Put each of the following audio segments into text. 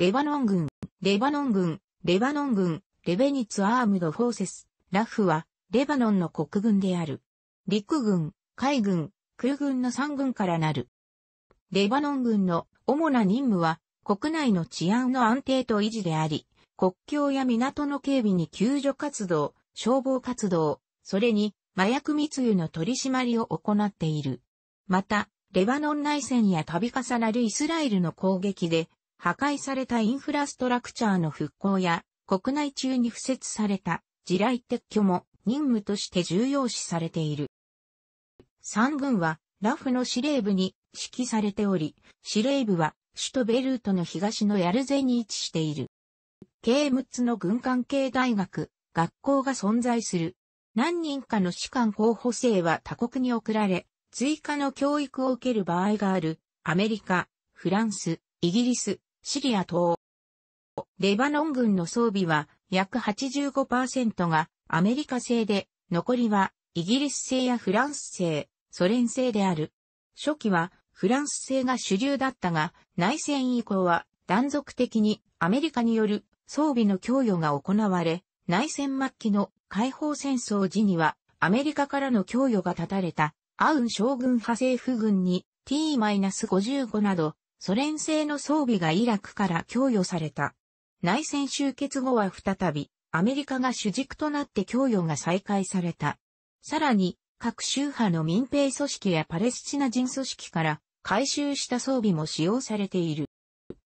レバノン軍、レバノン軍、レバノン軍、レベニツ・アームド・フォーセス、ラフは、レバノンの国軍である。陸軍、海軍、空軍の3軍からなる。レバノン軍の主な任務は、国内の治安の安定と維持であり、国境や港の警備に救助活動、消防活動、それに麻薬密輸の取り締まりを行っている。また、レバノン内戦や度重なるイスラエルの攻撃で破壊されたインフラストラクチャーの復興や、国内中に付設された地雷撤去も任務として重要視されている。三軍は、ラフの司令部に指揮されており、司令部は首都ベルートの東のヤルゼに位置している。計6つの軍関係大学、学校が存在する。何人かの士官候補生は他国に送られ、追加の教育を受ける場合がある。アメリカ、フランス、イギリス、シリア島。レバノン軍の装備は約85%がアメリカ製で、残りはイギリス製やフランス製、ソ連製である。初期はフランス製が主流だったが、内戦以降は断続的にアメリカによる装備の供与が行われ、内戦末期の解放戦争時にはアメリカからの供与が断たれたアウン将軍派政府軍に T-55 などソ連製の装備がイラクから供与された。内戦終結後は再び、アメリカが主軸となって供与が再開された。さらに、各宗派の民兵組織やパレスチナ人組織から回収した装備も使用されている。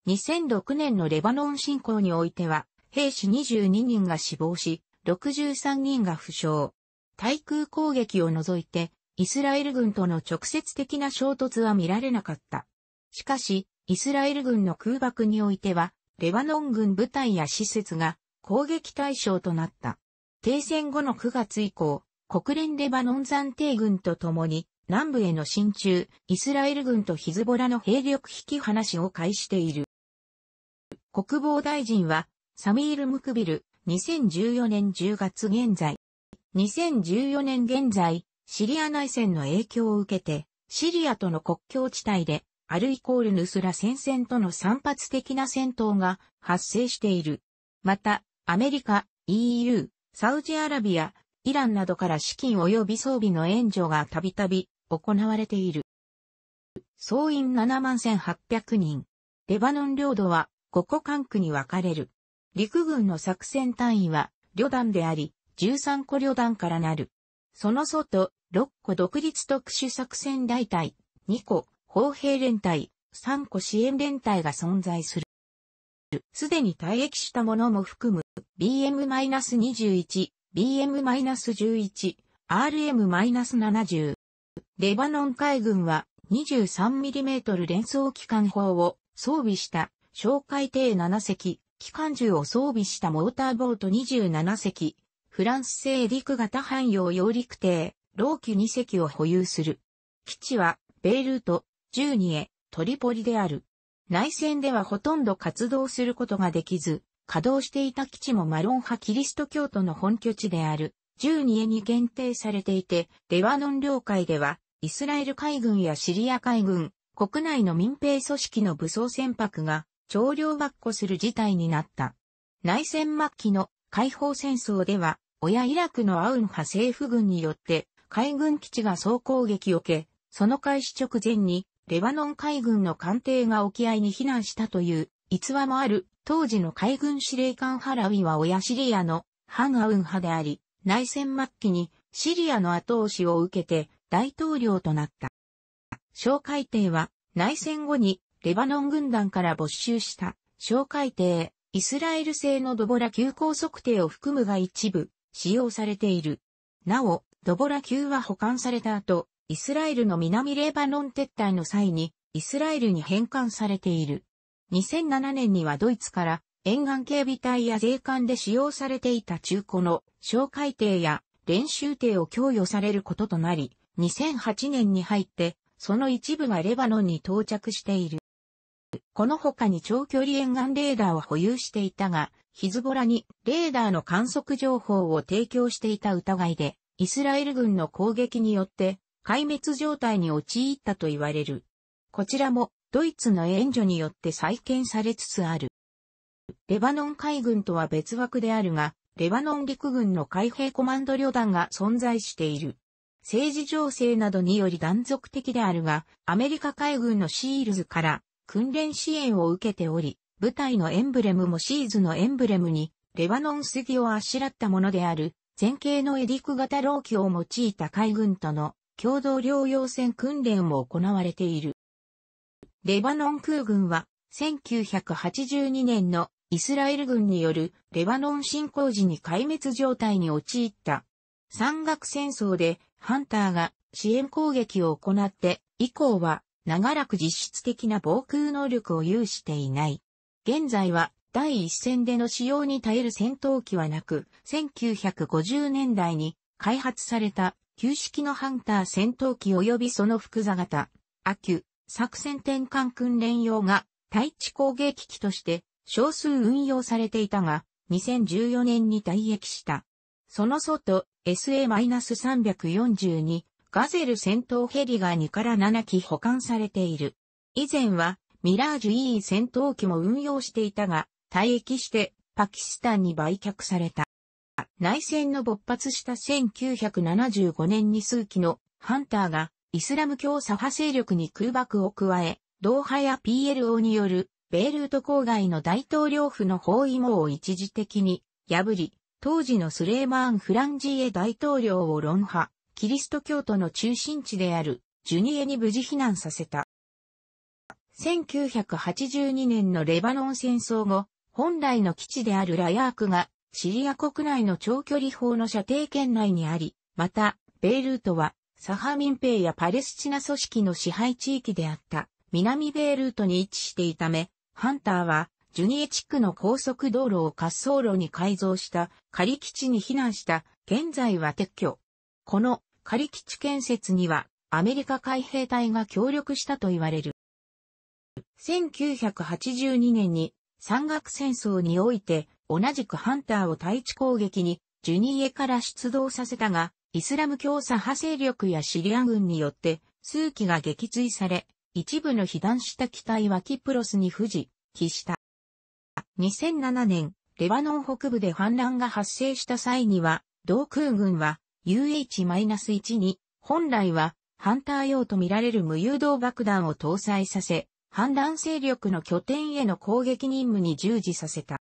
2006年のレバノン侵攻においては、兵士22人が死亡し、63人が負傷。対空攻撃を除いて、イスラエル軍との直接的な衝突は見られなかった。しかし、イスラエル軍の空爆においては、レバノン軍部隊や施設が攻撃対象となった。停戦後の9月以降、国連レバノン暫定軍と共に南部への進駐、イスラエル軍とヒズボラの兵力引き離しを開している。国防大臣は、サミール・ムクビル、2014年10月現在。2014年現在、シリア内戦の影響を受けて、シリアとの国境地帯でアルイコールヌスラ戦線との散発的な戦闘が発生している。また、アメリカ、EU、サウジアラビア、イランなどから資金及び装備の援助がたびたび行われている。総員71,800人。レバノン領土は5個管区に分かれる。陸軍の作戦単位は旅団であり、13個旅団からなる。その外、6個独立特殊作戦大隊、2個砲兵連隊、三個支援連隊が存在する。すでに退役したものも含む BM-21、BM-11、RM-70。レバノン海軍は 23mm 連装機関砲を装備した哨戒艇7隻、機関銃を装備したモーターボート27隻、フランス製陸型汎用揚陸艇、老機2隻を保有する。基地は、ベイルート、12へ、トリポリである。内戦ではほとんど活動することができず、稼働していた基地もマロン派キリスト教徒の本拠地である、12へに限定されていて、レバノン領海では、イスラエル海軍やシリア海軍、国内の民兵組織の武装船舶が、徴領ばっこする事態になった。内戦末期の解放戦争では、親イラクのアウン派政府軍によって、海軍基地が総攻撃を受け、その開始直前にレバノン海軍の艦艇が沖合に避難したという逸話もある、当時の海軍司令官ハラウィは親シリアのハンアウン派であり、内戦末期にシリアの後押しを受けて大統領となった。小海艇は内戦後にレバノン軍団から没収した小海艇、イスラエル製のドボラ級高速艇を含むが一部使用されている。なお、ドボラ級は保管された後、イスラエルの南レバノン撤退の際に、イスラエルに返還されている。2007年にはドイツから沿岸警備隊や税関で使用されていた中古の哨戒艇や練習艇を供与されることとなり、2008年に入って、その一部がレバノンに到着している。この他に長距離沿岸レーダーを保有していたが、ヒズボラにレーダーの観測情報を提供していた疑いで、イスラエル軍の攻撃によって壊滅状態に陥ったと言われる。こちらもドイツの援助によって再建されつつある。レバノン海軍とは別枠であるが、レバノン陸軍の海兵コマンド旅団が存在している。政治情勢などにより断続的であるが、アメリカ海軍のシールズから訓練支援を受けており、部隊のエンブレムもシーズのエンブレムに、レバノン杉をあしらったものである、前景のエディク型老旗を用いた海軍との共同療養船訓練も行われている。レバノン空軍は、1982年のイスラエル軍によるレバノン侵攻時に壊滅状態に陥った。山岳戦争でハンターが支援攻撃を行って以降は長らく実質的な防空能力を有していない。現在は第一線での使用に耐える戦闘機はなく、1950年代に開発された旧式のハンター戦闘機及びその複座型、アキュ、作戦転換訓練用が対地攻撃機として少数運用されていたが、2014年に退役した。その外、SA-342 ガゼル戦闘ヘリが2から7機保管されている。以前はミラージュ E 戦闘機も運用していたが、退役してパキスタンに売却された。内戦の勃発した1975年に数機のハンターがイスラム教左派勢力に空爆を加え、ドーハや PLO によるベイルート郊外の大統領府の包囲網を一時的に破り、当時のスレーマーン・フランジーエ大統領を論破、キリスト教徒の中心地であるジュニエに無事避難させた。1982年のレバノン戦争後、本来の基地であるラヤークがシリア国内の長距離砲の射程圏内にあり、また、ベイルートは、サハ民兵やパレスチナ組織の支配地域であった、南ベイルートに位置していため、ハンターは、ジュニエ地区の高速道路を滑走路に改造した仮基地に避難した、現在は撤去。この仮基地建設にはアメリカ海兵隊が協力したと言われる。1982年に山岳戦争において同じくハンターを対地攻撃に、ジュニーエから出動させたが、イスラム教左派勢力やシリア軍によって、数機が撃墜され、一部の被弾した機体はキプロスに不時、帰した。2007年、レバノン北部で反乱が発生した際には、同空軍は UH-1 に、本来はハンター用とみられる無誘導爆弾を搭載させ、反乱勢力の拠点への攻撃任務に従事させた。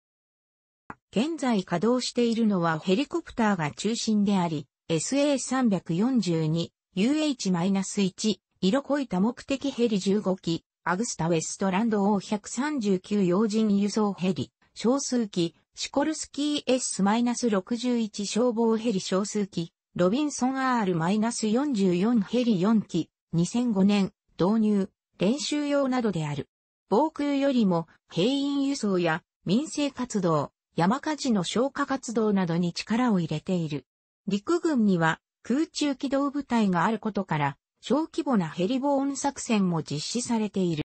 現在稼働しているのはヘリコプターが中心であり、SA342、UH-1、色濃い多目的ヘリ15機、アグスタ・ウェストランド O139 要人輸送ヘリ、小数機、シコルスキー S-61 消防ヘリ小数機、ロビンソン R-44 ヘリ4機、2005年、導入、練習用などである。防空よりも、兵員輸送や民生活動、山火事の消火活動などに力を入れている。陸軍には空中機動部隊があることから、小規模なヘリボーン作戦も実施されている。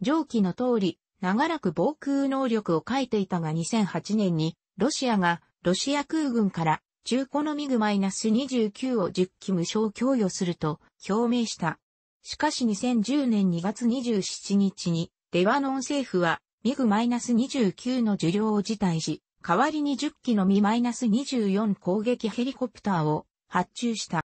上記の通り、長らく防空能力を書いていたが2008年に、ロシアがロシア空軍から中古のミグ -29 を10機無償供与すると表明した。しかし2010年2月27日にレワノン政府はミグ -29 の受領を辞退し、代わりに10機のみ -24 攻撃ヘリコプターを発注した。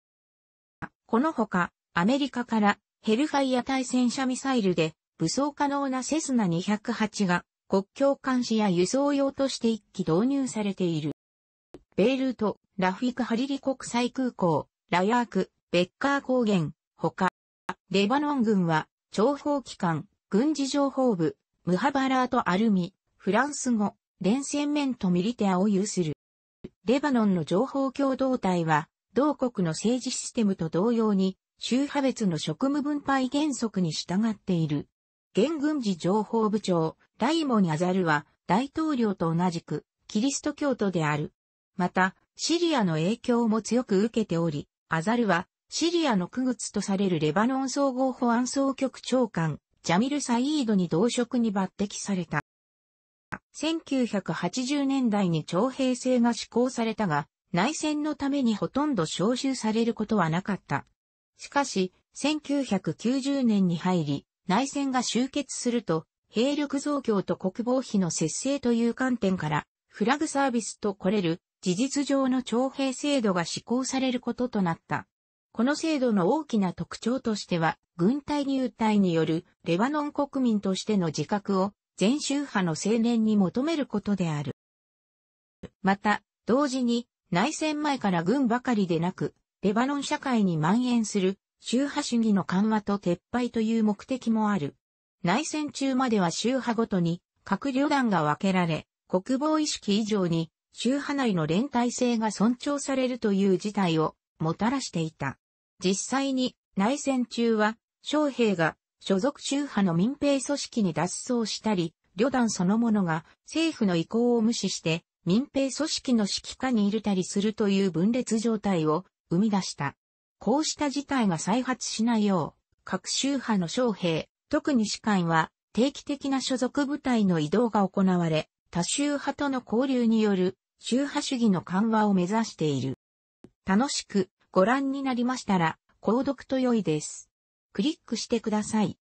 このほか、アメリカからヘルファイア対戦車ミサイルで武装可能なセスナ208が国境監視や輸送用として1機導入されている。ベイルート、ラフィクハリリ国際空港、ラヤーク、ベッカー高原、ほか、レバノン軍は、諜報機関、軍事情報部、ムハバラート・アルミ、フランス語、連戦面とミリテアを有する。レバノンの情報共同体は、同国の政治システムと同様に、宗派別の職務分配原則に従っている。現軍事情報部長、ライモニ・アザルは、大統領と同じく、キリスト教徒である。また、シリアの影響も強く受けており、アザルは、シリアの区物とされるレバノン総合保安総局長官、ジャミル・サイードに同職に抜擢された。1980年代に徴兵制が施行されたが、内戦のためにほとんど召集されることはなかった。しかし、1990年に入り、内戦が終結すると、兵力増強と国防費の節制という観点から、フラグサービスと来れる事実上の徴兵制度が施行されることとなった。この制度の大きな特徴としては、軍隊入隊によるレバノン国民としての自覚を全宗派の青年に求めることである。また、同時に内戦前から軍ばかりでなく、レバノン社会に蔓延する宗派主義の緩和と撤廃という目的もある。内戦中までは宗派ごとに各旅団が分けられ、国防意識以上に宗派内の連帯性が尊重されるという事態をもたらしていた。実際に内戦中は将兵が所属宗派の民兵組織に脱走したり、旅団そのものが政府の意向を無視して民兵組織の指揮下にいるたりするという分裂状態を生み出した。こうした事態が再発しないよう、各宗派の将兵、特に士官は定期的な所属部隊の移動が行われ、多宗派との交流による宗派主義の緩和を目指している。楽しくご覧になりましたら、購読と良いです。クリックしてください。